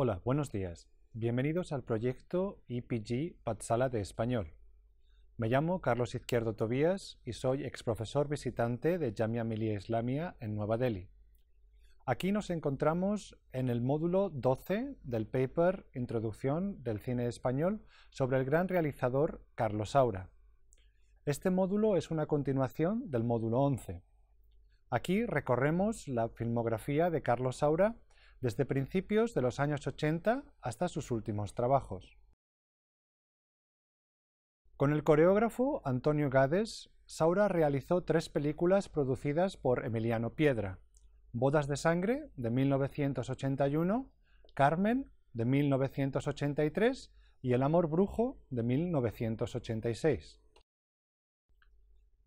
Hola, buenos días. Bienvenidos al proyecto EPG Patsala de Español. Me llamo Carlos Izquierdo Tobías y soy ex profesor visitante de Jamia Millia Islamia en Nueva Delhi. Aquí nos encontramos en el módulo 12 del paper Introducción del cine español sobre el gran realizador Carlos Saura. Este módulo es una continuación del módulo 11. Aquí recorremos la filmografía de Carlos Saura desde principios de los años 80 hasta sus últimos trabajos. Con el coreógrafo Antonio Gades, Saura realizó tres películas producidas por Emiliano Piedra, Bodas de Sangre de 1981, Carmen de 1983 y El Amor Brujo de 1986.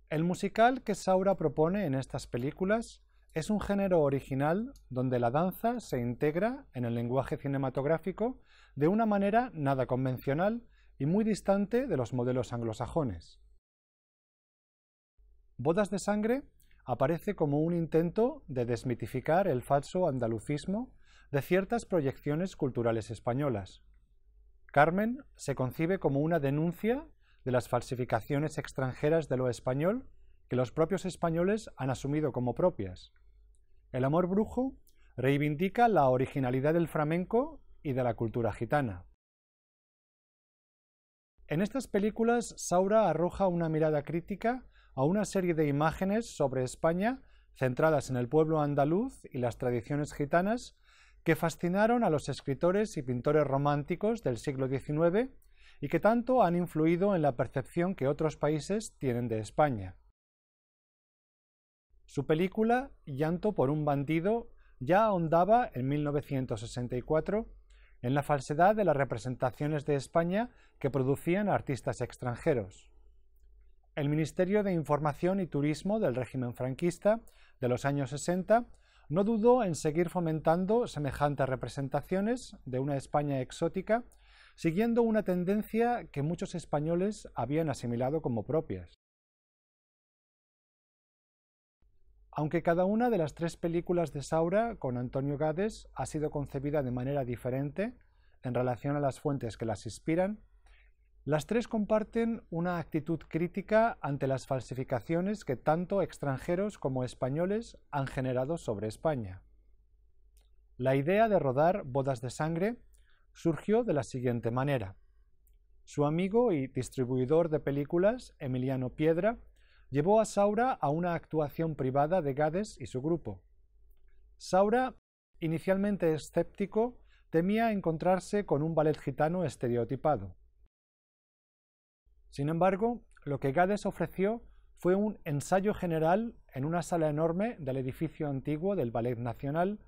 El musical que Saura propone en estas películas es un género original donde la danza se integra en el lenguaje cinematográfico de una manera nada convencional y muy distante de los modelos anglosajones. Bodas de sangre aparece como un intento de desmitificar el falso andalucismo de ciertas proyecciones culturales españolas. Carmen se concibe como una denuncia de las falsificaciones extranjeras de lo español que los propios españoles han asumido como propias. El amor brujo reivindica la originalidad del flamenco y de la cultura gitana. En estas películas, Saura arroja una mirada crítica a una serie de imágenes sobre España centradas en el pueblo andaluz y las tradiciones gitanas que fascinaron a los escritores y pintores románticos del siglo XIX y que tanto han influido en la percepción que otros países tienen de España. Su película Llanto por un bandido ya ahondaba en 1964 en la falsedad de las representaciones de España que producían artistas extranjeros. El Ministerio de Información y Turismo del régimen franquista de los años 60 no dudó en seguir fomentando semejantes representaciones de una España exótica, siguiendo una tendencia que muchos españoles habían asimilado como propias. Aunque cada una de las tres películas de Saura con Antonio Gades ha sido concebida de manera diferente en relación a las fuentes que las inspiran, las tres comparten una actitud crítica ante las falsificaciones que tanto extranjeros como españoles han generado sobre España. La idea de rodar Bodas de Sangre surgió de la siguiente manera. Su amigo y distribuidor de películas, Emiliano Piedra, llevó a Saura a una actuación privada de Gades y su grupo. Saura, inicialmente escéptico, temía encontrarse con un ballet gitano estereotipado. Sin embargo, lo que Gades ofreció fue un ensayo general en una sala enorme del edificio antiguo del Ballet Nacional,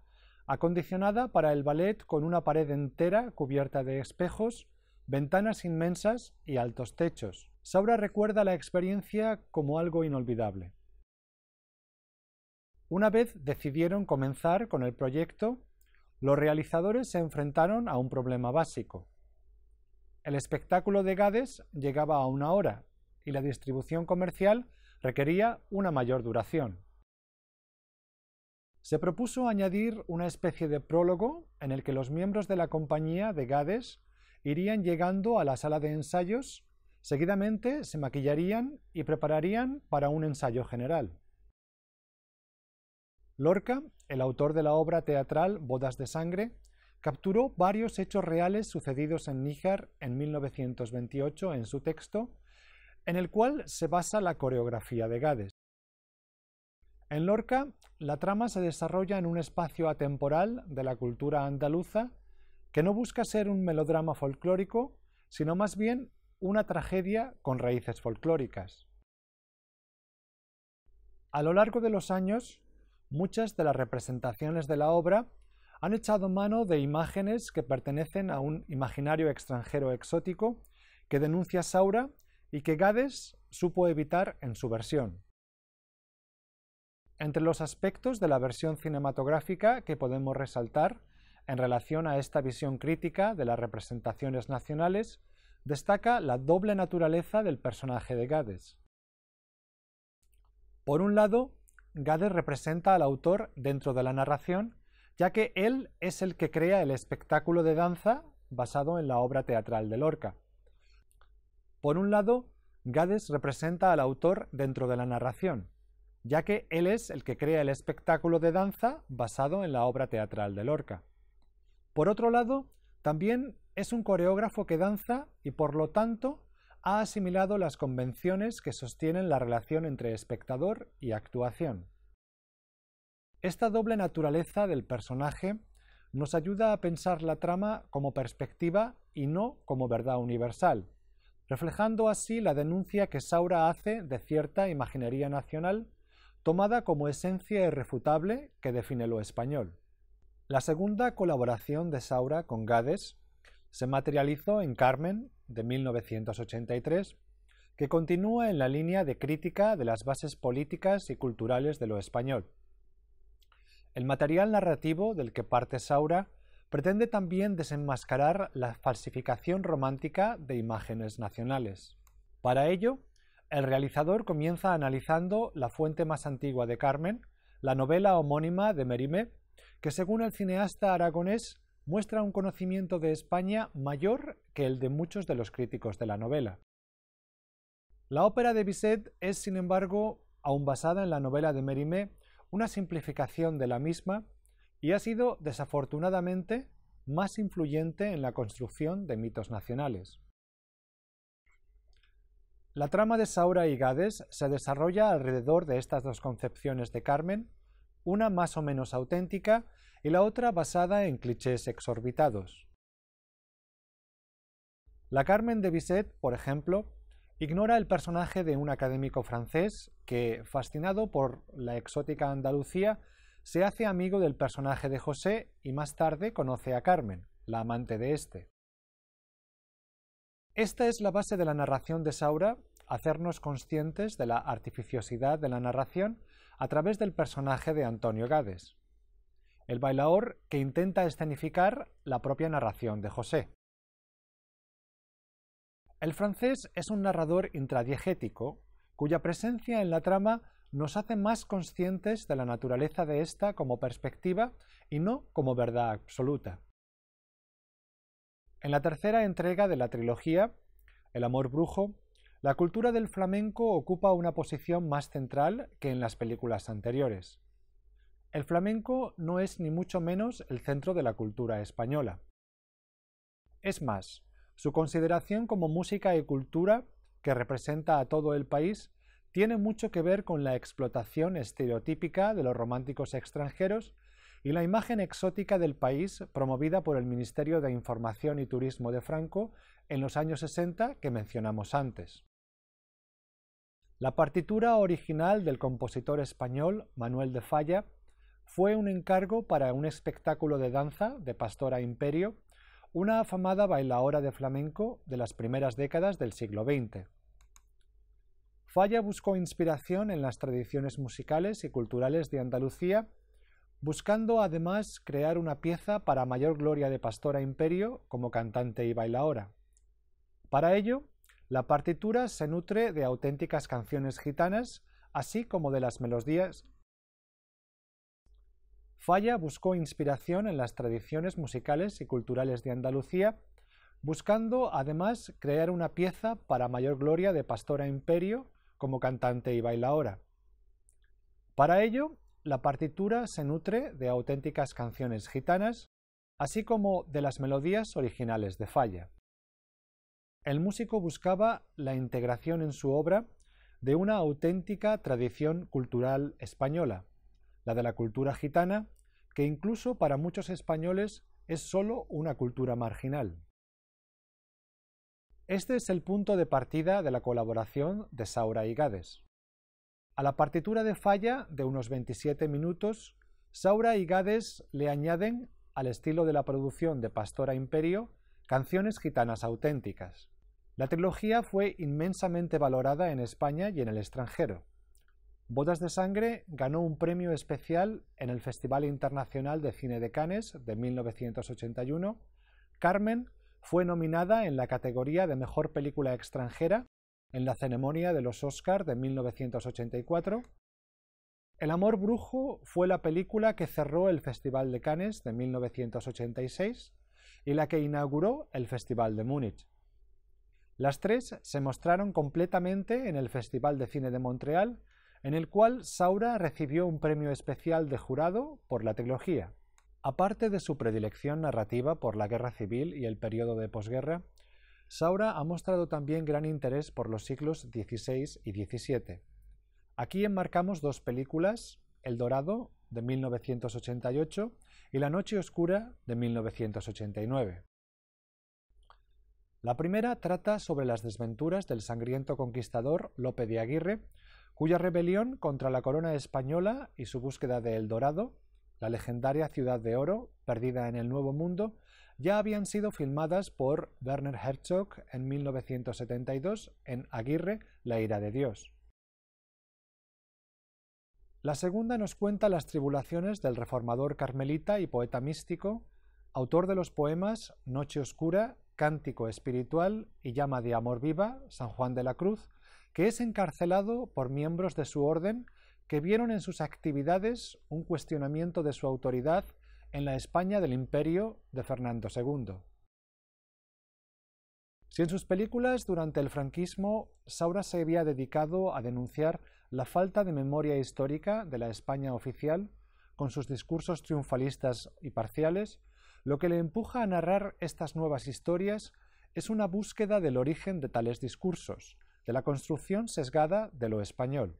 acondicionada para el ballet con una pared entera cubierta de espejos ventanas inmensas y altos techos. Saura recuerda la experiencia como algo inolvidable. Una vez decidieron comenzar con el proyecto, los realizadores se enfrentaron a un problema básico. El espectáculo de Gades llegaba a una hora y la distribución comercial requería una mayor duración. Se propuso añadir una especie de prólogo en el que los miembros de la compañía de Gades irían llegando a la sala de ensayos, seguidamente se maquillarían y prepararían para un ensayo general. Lorca, el autor de la obra teatral Bodas de Sangre, capturó varios hechos reales sucedidos en Níger en 1928 en su texto, en el cual se basa la coreografía de Gades. En Lorca, la trama se desarrolla en un espacio atemporal de la cultura andaluza que no busca ser un melodrama folclórico, sino más bien una tragedia con raíces folclóricas. A lo largo de los años, muchas de las representaciones de la obra han echado mano de imágenes que pertenecen a un imaginario extranjero exótico que denuncia Saura y que Gades supo evitar en su versión. Entre los aspectos de la versión cinematográfica que podemos resaltar en relación a esta visión crítica de las representaciones nacionales, destaca la doble naturaleza del personaje de Gades. Por un lado, Gades representa al autor dentro de la narración, ya que él es el que crea el espectáculo de danza basado en la obra teatral de Lorca. Por un lado, Gades representa al autor dentro de la narración, ya que él es el que crea el espectáculo de danza basado en la obra teatral de Lorca. Por otro lado, también es un coreógrafo que danza y por lo tanto ha asimilado las convenciones que sostienen la relación entre espectador y actuación. Esta doble naturaleza del personaje nos ayuda a pensar la trama como perspectiva y no como verdad universal, reflejando así la denuncia que Saura hace de cierta imaginería nacional tomada como esencia irrefutable que define lo español. La segunda colaboración de Saura con Gades se materializó en Carmen de 1983, que continúa en la línea de crítica de las bases políticas y culturales de lo español. El material narrativo del que parte Saura pretende también desenmascarar la falsificación romántica de imágenes nacionales. Para ello, el realizador comienza analizando la fuente más antigua de Carmen, la novela homónima de Merime que según el cineasta aragonés muestra un conocimiento de España mayor que el de muchos de los críticos de la novela. La ópera de Bizet es, sin embargo, aún basada en la novela de Mérimée, una simplificación de la misma y ha sido, desafortunadamente, más influyente en la construcción de mitos nacionales. La trama de Saura y Gades se desarrolla alrededor de estas dos concepciones de Carmen, una más o menos auténtica y la otra basada en clichés exorbitados. La Carmen de Bizet, por ejemplo, ignora el personaje de un académico francés que, fascinado por la exótica Andalucía, se hace amigo del personaje de José y más tarde conoce a Carmen, la amante de este. Esta es la base de la narración de Saura, hacernos conscientes de la artificiosidad de la narración a través del personaje de Antonio Gades, el bailaor que intenta escenificar la propia narración de José. El francés es un narrador intradiegético cuya presencia en la trama nos hace más conscientes de la naturaleza de ésta como perspectiva y no como verdad absoluta. En la tercera entrega de la trilogía, El amor brujo, la cultura del flamenco ocupa una posición más central que en las películas anteriores. El flamenco no es ni mucho menos el centro de la cultura española. Es más, su consideración como música y cultura, que representa a todo el país, tiene mucho que ver con la explotación estereotípica de los románticos extranjeros y la imagen exótica del país promovida por el Ministerio de Información y Turismo de Franco en los años 60 que mencionamos antes. La partitura original del compositor español Manuel de Falla fue un encargo para un espectáculo de danza de Pastora Imperio, una afamada bailaora de flamenco de las primeras décadas del siglo XX. Falla buscó inspiración en las tradiciones musicales y culturales de Andalucía, buscando además crear una pieza para mayor gloria de Pastora Imperio como cantante y bailaora. Para ello, la partitura se nutre de auténticas canciones gitanas, así como de las melodías. Falla buscó inspiración en las tradiciones musicales y culturales de Andalucía, buscando además crear una pieza para mayor gloria de Pastora Imperio como cantante y bailaora. Para ello, la partitura se nutre de auténticas canciones gitanas, así como de las melodías originales de Falla. El músico buscaba la integración en su obra de una auténtica tradición cultural española, la de la cultura gitana, que incluso para muchos españoles es solo una cultura marginal. Este es el punto de partida de la colaboración de Saura y Gades. A la partitura de Falla, de unos 27 minutos, Saura y Gades le añaden, al estilo de la producción de Pastora Imperio, canciones gitanas auténticas. La trilogía fue inmensamente valorada en España y en el extranjero. Bodas de Sangre ganó un premio especial en el Festival Internacional de Cine de Cannes de 1981. Carmen fue nominada en la categoría de Mejor Película Extranjera en la ceremonia de los Oscars de 1984. El Amor Brujo fue la película que cerró el Festival de Cannes de 1986 y la que inauguró el Festival de Múnich. Las tres se mostraron completamente en el Festival de Cine de Montreal, en el cual Saura recibió un premio especial de jurado por la trilogía. Aparte de su predilección narrativa por la guerra civil y el periodo de posguerra, Saura ha mostrado también gran interés por los siglos XVI y XVII. Aquí enmarcamos dos películas, El Dorado, de 1988, y La Noche Oscura, de 1989. La primera trata sobre las desventuras del sangriento conquistador Lope de Aguirre, cuya rebelión contra la corona española y su búsqueda de El Dorado, la legendaria ciudad de oro, perdida en el Nuevo Mundo, ya habían sido filmadas por Werner Herzog en 1972 en Aguirre, La ira de Dios. La segunda nos cuenta las tribulaciones del reformador carmelita y poeta místico, autor de los poemas Noche Oscura cántico espiritual y llama de amor viva, San Juan de la Cruz, que es encarcelado por miembros de su orden que vieron en sus actividades un cuestionamiento de su autoridad en la España del imperio de Fernando II. Si en sus películas durante el franquismo Saura se había dedicado a denunciar la falta de memoria histórica de la España oficial, con sus discursos triunfalistas y parciales, lo que le empuja a narrar estas nuevas historias es una búsqueda del origen de tales discursos, de la construcción sesgada de lo español.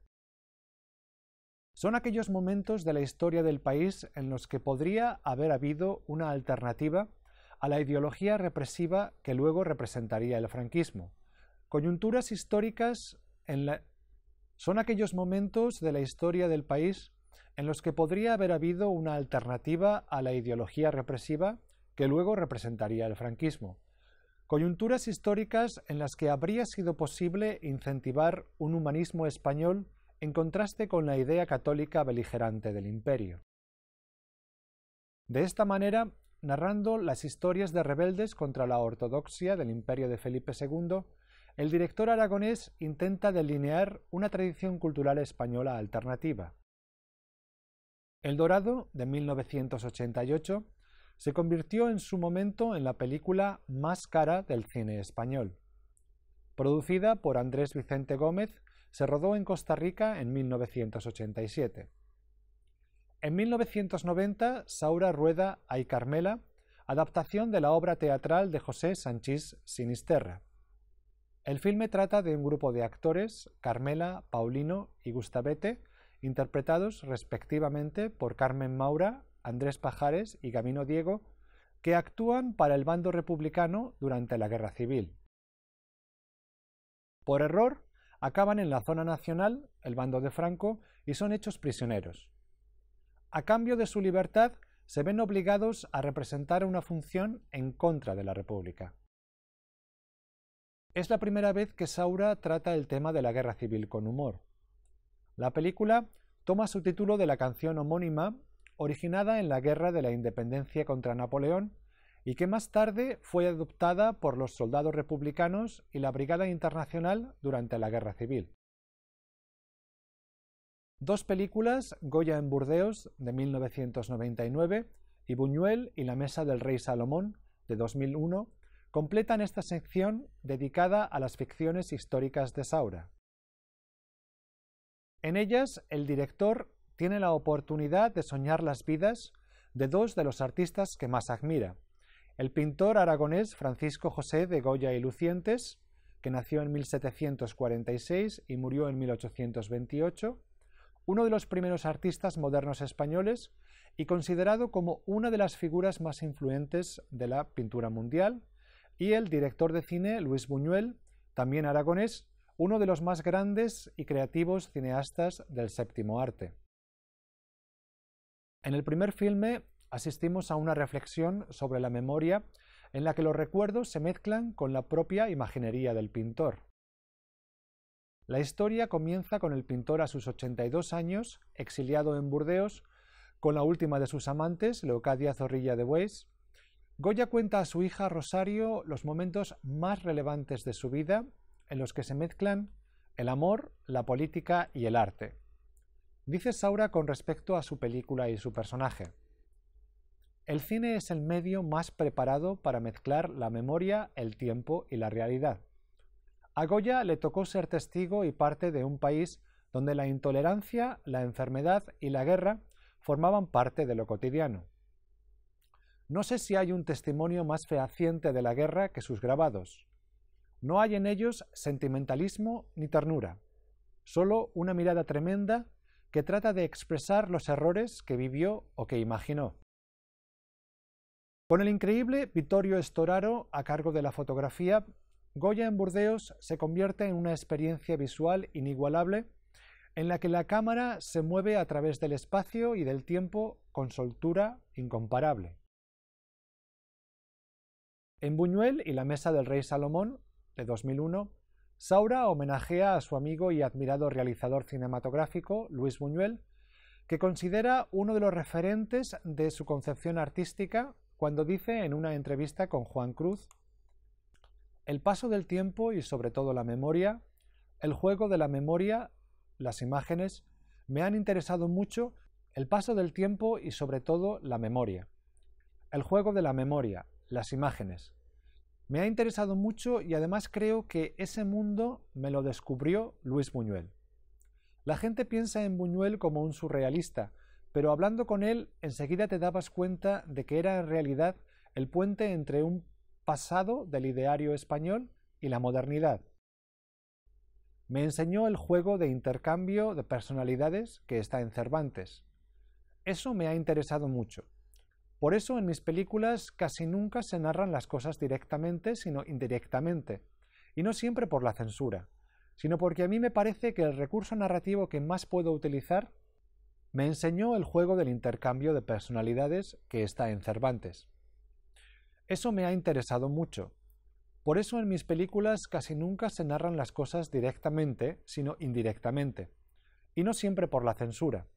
Son aquellos momentos de la historia del país en los que podría haber habido una alternativa a la ideología represiva que luego representaría el franquismo. Coyunturas históricas en la... son aquellos momentos de la historia del país en los que podría haber habido una alternativa a la ideología represiva que luego representaría el franquismo, coyunturas históricas en las que habría sido posible incentivar un humanismo español en contraste con la idea católica beligerante del imperio. De esta manera, narrando las historias de rebeldes contra la ortodoxia del imperio de Felipe II, el director aragonés intenta delinear una tradición cultural española alternativa. El Dorado, de 1988, se convirtió en su momento en la película más cara del cine español. Producida por Andrés Vicente Gómez, se rodó en Costa Rica en 1987. En 1990, Saura Rueda y Carmela, adaptación de la obra teatral de José Sanchís Sinisterra. El filme trata de un grupo de actores, Carmela, Paulino y Gustavete, interpretados respectivamente por Carmen Maura, Andrés Pajares y Gamino Diego, que actúan para el bando republicano durante la Guerra Civil. Por error, acaban en la zona nacional, el bando de Franco, y son hechos prisioneros. A cambio de su libertad, se ven obligados a representar una función en contra de la República. Es la primera vez que Saura trata el tema de la guerra civil con humor. La película toma su título de la canción homónima originada en la Guerra de la Independencia contra Napoleón y que más tarde fue adoptada por los soldados republicanos y la Brigada Internacional durante la Guerra Civil. Dos películas, Goya en Burdeos de 1999 y Buñuel y la Mesa del Rey Salomón de 2001, completan esta sección dedicada a las ficciones históricas de Saura. En ellas, el director tiene la oportunidad de soñar las vidas de dos de los artistas que más admira. El pintor aragonés Francisco José de Goya y Lucientes, que nació en 1746 y murió en 1828, uno de los primeros artistas modernos españoles y considerado como una de las figuras más influentes de la pintura mundial, y el director de cine Luis Buñuel, también aragonés, uno de los más grandes y creativos cineastas del séptimo arte. En el primer filme asistimos a una reflexión sobre la memoria en la que los recuerdos se mezclan con la propia imaginería del pintor. La historia comienza con el pintor a sus 82 años, exiliado en Burdeos, con la última de sus amantes, Leocadia Zorrilla de Bues. Goya cuenta a su hija Rosario los momentos más relevantes de su vida en los que se mezclan el amor, la política y el arte. Dice Saura con respecto a su película y su personaje. El cine es el medio más preparado para mezclar la memoria, el tiempo y la realidad. A Goya le tocó ser testigo y parte de un país donde la intolerancia, la enfermedad y la guerra formaban parte de lo cotidiano. No sé si hay un testimonio más fehaciente de la guerra que sus grabados. No hay en ellos sentimentalismo ni ternura, solo una mirada tremenda que trata de expresar los errores que vivió o que imaginó. Con el increíble Vittorio Storaro a cargo de la fotografía, Goya en Burdeos se convierte en una experiencia visual inigualable en la que la cámara se mueve a través del espacio y del tiempo con soltura incomparable. En Buñuel y la Mesa del Rey Salomón de 2001, Saura homenajea a su amigo y admirado realizador cinematográfico, Luis Buñuel, que considera uno de los referentes de su concepción artística cuando dice en una entrevista con Juan Cruz, El paso del tiempo y sobre todo la memoria, el juego de la memoria, las imágenes, me han interesado mucho el paso del tiempo y sobre todo la memoria. El juego de la memoria, las imágenes. Me ha interesado mucho y además creo que ese mundo me lo descubrió Luis Buñuel. La gente piensa en Buñuel como un surrealista, pero hablando con él enseguida te dabas cuenta de que era en realidad el puente entre un pasado del ideario español y la modernidad. Me enseñó el juego de intercambio de personalidades que está en Cervantes. Eso me ha interesado mucho. Por eso en mis películas casi nunca se narran las cosas directamente, sino indirectamente, y no siempre por la censura, sino porque a mí me parece que el recurso narrativo que más puedo utilizar me enseñó el juego del intercambio de personalidades que está en Cervantes. Eso me ha interesado mucho. Por eso en mis películas casi nunca se narran las cosas directamente, sino indirectamente, y no siempre por la censura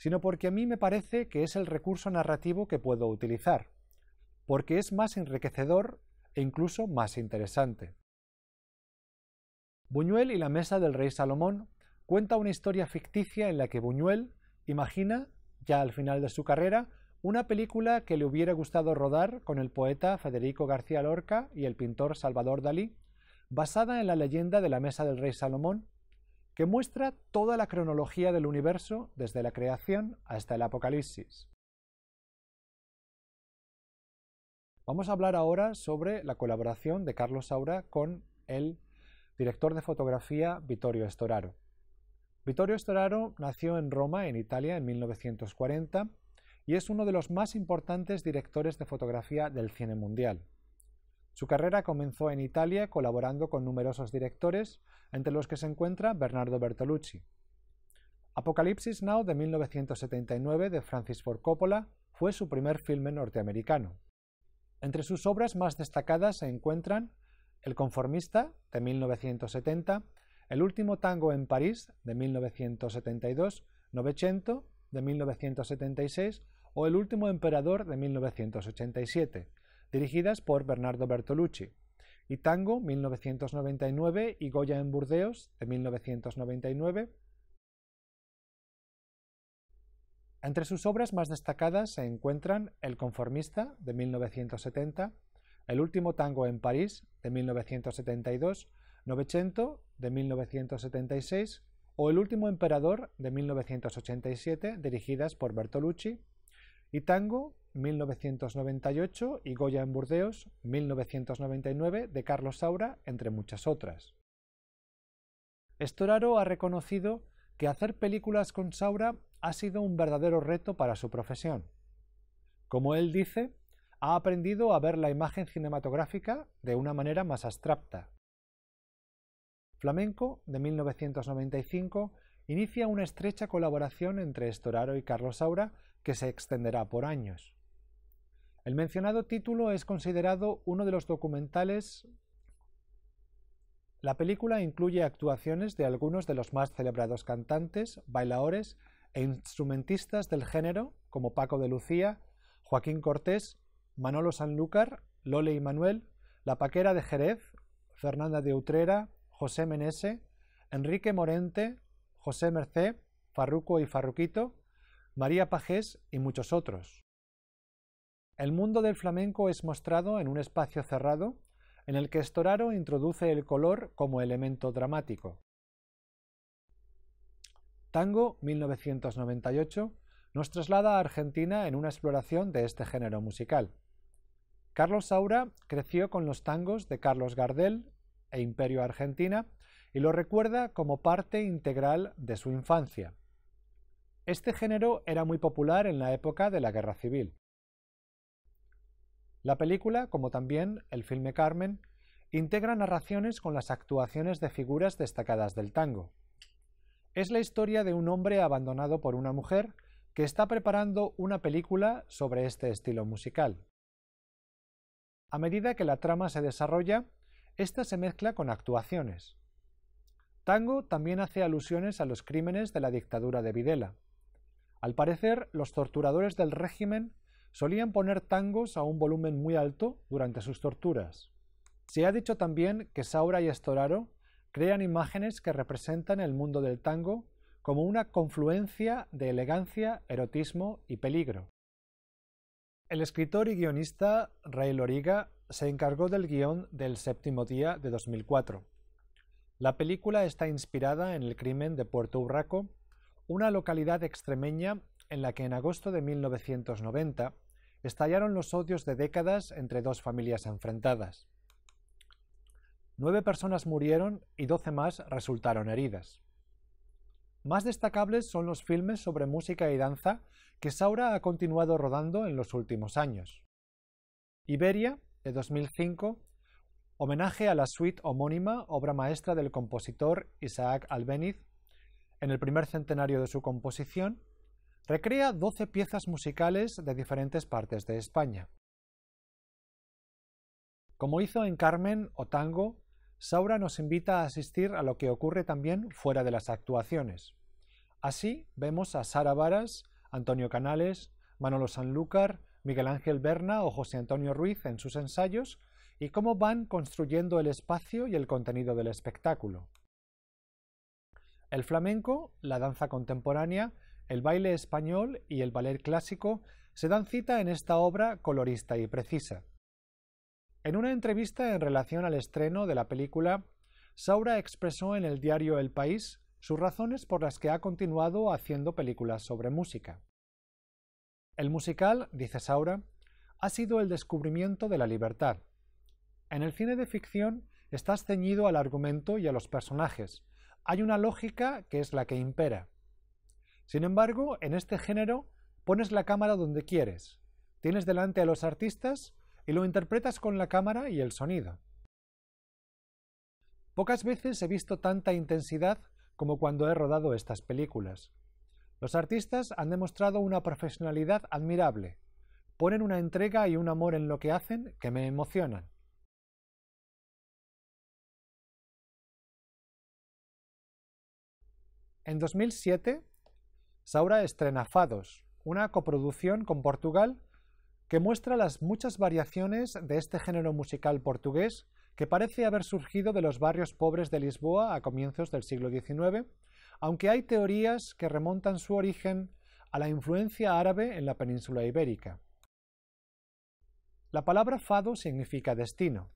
sino porque a mí me parece que es el recurso narrativo que puedo utilizar, porque es más enriquecedor e incluso más interesante. Buñuel y la mesa del rey Salomón cuenta una historia ficticia en la que Buñuel imagina, ya al final de su carrera, una película que le hubiera gustado rodar con el poeta Federico García Lorca y el pintor Salvador Dalí, basada en la leyenda de la mesa del rey Salomón, que muestra toda la cronología del universo desde la creación hasta el Apocalipsis. Vamos a hablar ahora sobre la colaboración de Carlos Saura con el director de fotografía Vittorio Storaro. Vittorio Storaro nació en Roma, en Italia, en 1940 y es uno de los más importantes directores de fotografía del cine mundial. Su carrera comenzó en Italia colaborando con numerosos directores, entre los que se encuentra Bernardo Bertolucci. Apocalipsis Now de 1979 de Francis Ford Coppola fue su primer filme norteamericano. Entre sus obras más destacadas se encuentran El conformista de 1970, El último tango en París de 1972, Novecento de 1976 o El último emperador de 1987 dirigidas por Bernardo Bertolucci, y Tango 1999 y Goya en Burdeos de 1999. Entre sus obras más destacadas se encuentran El conformista de 1970, El último tango en París de 1972, Novecento de 1976 o El último emperador de 1987 dirigidas por Bertolucci y Tango 1998 y Goya en Burdeos, 1999 de Carlos Saura, entre muchas otras. Estoraro ha reconocido que hacer películas con Saura ha sido un verdadero reto para su profesión. Como él dice, ha aprendido a ver la imagen cinematográfica de una manera más abstracta. Flamenco, de 1995, inicia una estrecha colaboración entre Estoraro y Carlos Saura que se extenderá por años. El mencionado título es considerado uno de los documentales. La película incluye actuaciones de algunos de los más celebrados cantantes, bailadores e instrumentistas del género, como Paco de Lucía, Joaquín Cortés, Manolo Sanlúcar, Lole y Manuel, La Paquera de Jerez, Fernanda de Utrera, José Menese, Enrique Morente, José Mercé, Farruco y Farruquito, María Pajés y muchos otros. El mundo del flamenco es mostrado en un espacio cerrado en el que Storaro introduce el color como elemento dramático. Tango 1998 nos traslada a Argentina en una exploración de este género musical. Carlos Saura creció con los tangos de Carlos Gardel e Imperio Argentina y lo recuerda como parte integral de su infancia. Este género era muy popular en la época de la Guerra Civil. La película, como también el filme Carmen, integra narraciones con las actuaciones de figuras destacadas del tango. Es la historia de un hombre abandonado por una mujer que está preparando una película sobre este estilo musical. A medida que la trama se desarrolla, ésta se mezcla con actuaciones. Tango también hace alusiones a los crímenes de la dictadura de Videla. Al parecer, los torturadores del régimen solían poner tangos a un volumen muy alto durante sus torturas. Se ha dicho también que Saura y Estoraro crean imágenes que representan el mundo del tango como una confluencia de elegancia, erotismo y peligro. El escritor y guionista Ray Loriga se encargó del guión del séptimo día de 2004. La película está inspirada en el crimen de Puerto Urraco, una localidad extremeña en la que en agosto de 1990 estallaron los odios de décadas entre dos familias enfrentadas. Nueve personas murieron y doce más resultaron heridas. Más destacables son los filmes sobre música y danza que Saura ha continuado rodando en los últimos años. Iberia, de 2005, homenaje a la suite homónima, obra maestra del compositor Isaac Albéniz, en el primer centenario de su composición, Recrea 12 piezas musicales de diferentes partes de España. Como hizo en Carmen o Tango, Saura nos invita a asistir a lo que ocurre también fuera de las actuaciones. Así vemos a Sara Varas, Antonio Canales, Manolo Sanlúcar, Miguel Ángel Berna o José Antonio Ruiz en sus ensayos y cómo van construyendo el espacio y el contenido del espectáculo. El flamenco, la danza contemporánea, el baile español y el ballet clásico se dan cita en esta obra colorista y precisa. En una entrevista en relación al estreno de la película, Saura expresó en el diario El País sus razones por las que ha continuado haciendo películas sobre música. El musical, dice Saura, ha sido el descubrimiento de la libertad. En el cine de ficción estás ceñido al argumento y a los personajes. Hay una lógica que es la que impera. Sin embargo, en este género pones la cámara donde quieres, tienes delante a los artistas y lo interpretas con la cámara y el sonido. Pocas veces he visto tanta intensidad como cuando he rodado estas películas. Los artistas han demostrado una profesionalidad admirable. Ponen una entrega y un amor en lo que hacen que me emocionan. En 2007 Saura estrena Fados, una coproducción con Portugal que muestra las muchas variaciones de este género musical portugués que parece haber surgido de los barrios pobres de Lisboa a comienzos del siglo XIX, aunque hay teorías que remontan su origen a la influencia árabe en la península ibérica. La palabra fado significa destino.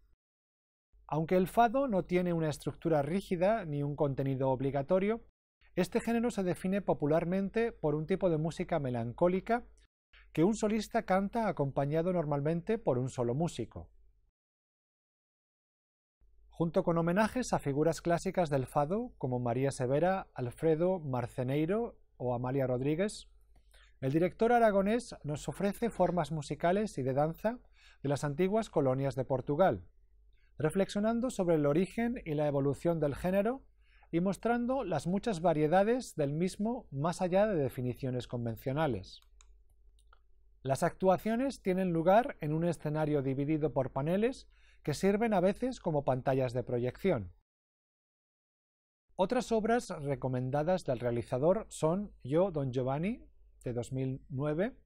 Aunque el fado no tiene una estructura rígida ni un contenido obligatorio, este género se define popularmente por un tipo de música melancólica que un solista canta acompañado normalmente por un solo músico. Junto con homenajes a figuras clásicas del fado como María Severa, Alfredo Marceneiro o Amalia Rodríguez, el director aragonés nos ofrece formas musicales y de danza de las antiguas colonias de Portugal, reflexionando sobre el origen y la evolución del género y mostrando las muchas variedades del mismo más allá de definiciones convencionales. Las actuaciones tienen lugar en un escenario dividido por paneles que sirven a veces como pantallas de proyección. Otras obras recomendadas del realizador son Yo, Don Giovanni, de 2009,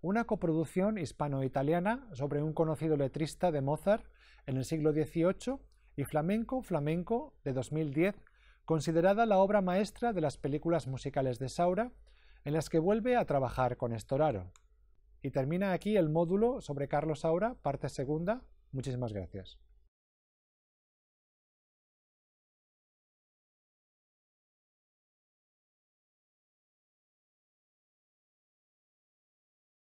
una coproducción hispano-italiana sobre un conocido letrista de Mozart en el siglo XVIII y Flamenco Flamenco de 2010 considerada la obra maestra de las películas musicales de Saura, en las que vuelve a trabajar con Estoraro. Y termina aquí el módulo sobre Carlos Saura, parte segunda. Muchísimas gracias.